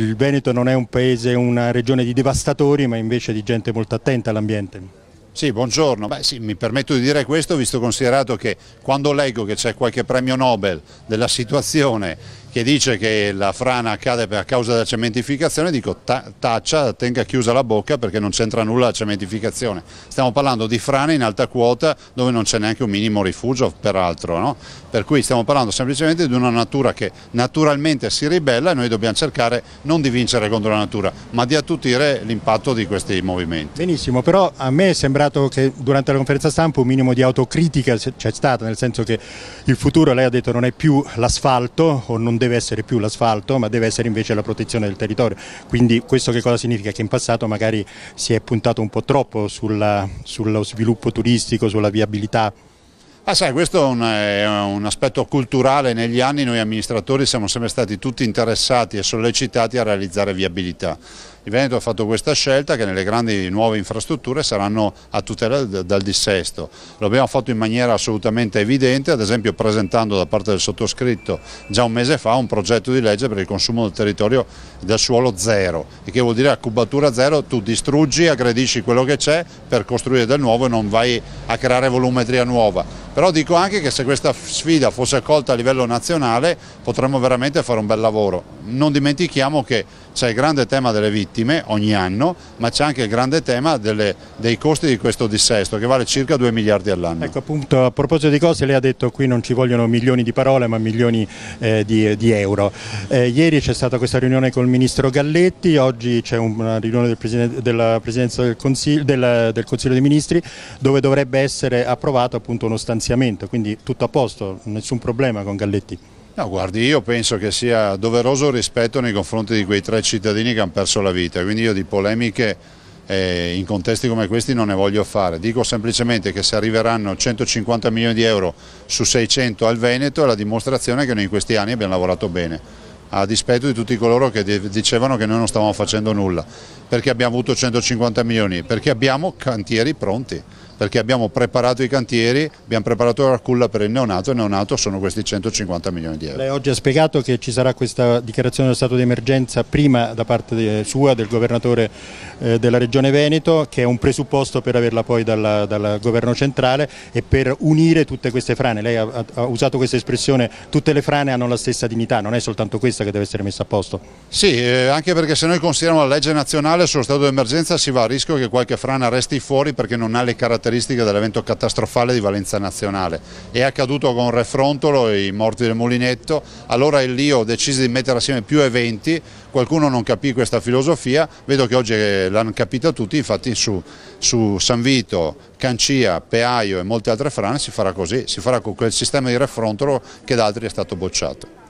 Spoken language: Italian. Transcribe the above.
il Veneto non è un paese, una regione di devastatori ma invece di gente molto attenta all'ambiente. Sì, buongiorno. Beh, sì, mi permetto di dire questo visto considerato che quando leggo che c'è qualche premio Nobel della situazione che dice che la frana cade a causa della cementificazione, dico taccia, tenga chiusa la bocca perché non c'entra nulla la cementificazione. Stiamo parlando di frane in alta quota dove non c'è neanche un minimo rifugio, peraltro. No? Per cui stiamo parlando semplicemente di una natura che naturalmente si ribella e noi dobbiamo cercare non di vincere contro la natura, ma di attutire l'impatto di questi movimenti. Benissimo, però a me è sembrato che durante la conferenza stampa un minimo di autocritica c'è stata, nel senso che il futuro, lei ha detto, non è più l'asfalto o non deve deve essere più l'asfalto ma deve essere invece la protezione del territorio. Quindi questo che cosa significa? Che in passato magari si è puntato un po' troppo sulla, sullo sviluppo turistico, sulla viabilità Ah, sai, questo è un, è un, aspetto culturale, negli anni noi amministratori siamo sempre stati tutti interessati e sollecitati a realizzare viabilità. Il Veneto ha fatto questa scelta che nelle grandi nuove infrastrutture saranno a tutela dal dissesto. Lo abbiamo fatto in maniera assolutamente evidente, ad esempio presentando da parte del sottoscritto già un mese fa un progetto di legge per il consumo del territorio del suolo zero, il che vuol dire a cubatura zero tu distruggi, aggredisci quello che c'è per costruire del nuovo e non vai a creare volumetria nuova però dico anche che se questa sfida fosse accolta a livello nazionale potremmo veramente fare un bel lavoro. Non dimentichiamo che c'è il grande tema delle vittime ogni anno, ma c'è anche il grande tema delle, dei costi di questo dissesto che vale circa 2 miliardi all'anno. Ecco appunto, a proposito di cose, lei ha detto che qui non ci vogliono milioni di parole ma milioni eh, di, di, euro. Eh, ieri c'è stata questa riunione con il Ministro Galletti, oggi c'è una riunione del della Presidenza del Consiglio, del, del Consiglio dei Ministri dove dovrebbe essere approvato appunto uno stanziamento finanziamento, quindi tutto a posto, nessun problema con Galletti. No, guardi, io penso che sia doveroso rispetto nei confronti di quei tre cittadini che hanno perso la vita, quindi io di polemiche eh, in contesti come questi non ne voglio fare, dico semplicemente che se arriveranno 150 milioni di euro su 600 al Veneto è la dimostrazione che noi in questi anni abbiamo lavorato bene a dispetto di tutti coloro che dicevano che noi non stavamo facendo nulla, perché abbiamo avuto 150 milioni, perché abbiamo cantieri pronti perché abbiamo preparato i cantieri, abbiamo preparato la culla per il neonato e il neonato sono questi 150 milioni di euro. Lei oggi ha spiegato che ci sarà questa dichiarazione dello stato di emergenza prima da parte sua, del governatore eh, della regione Veneto, che è un presupposto per averla poi dal governo centrale e per unire tutte queste frane. Lei ha, ha usato questa espressione, tutte le frane hanno la stessa dignità, non è soltanto questa che deve essere messa a posto. Sì, eh, anche perché se noi consideriamo la legge nazionale sullo stato di emergenza si va a rischio che qualche frana resti fuori perché non ha le caratteristiche caratteristiche dell'evento catastrofale di valenza nazionale. È accaduto con Refrontolo e i morti del Mulinetto, allora il Lio decise di mettere assieme più eventi, qualcuno non capì questa filosofia, vedo che oggi eh, l'hanno capita tutti, infatti su, su San Vito, Cancia, Peaio e molte altre frane si farà così, si farà con quel sistema di Refrontolo che da altri è stato bocciato.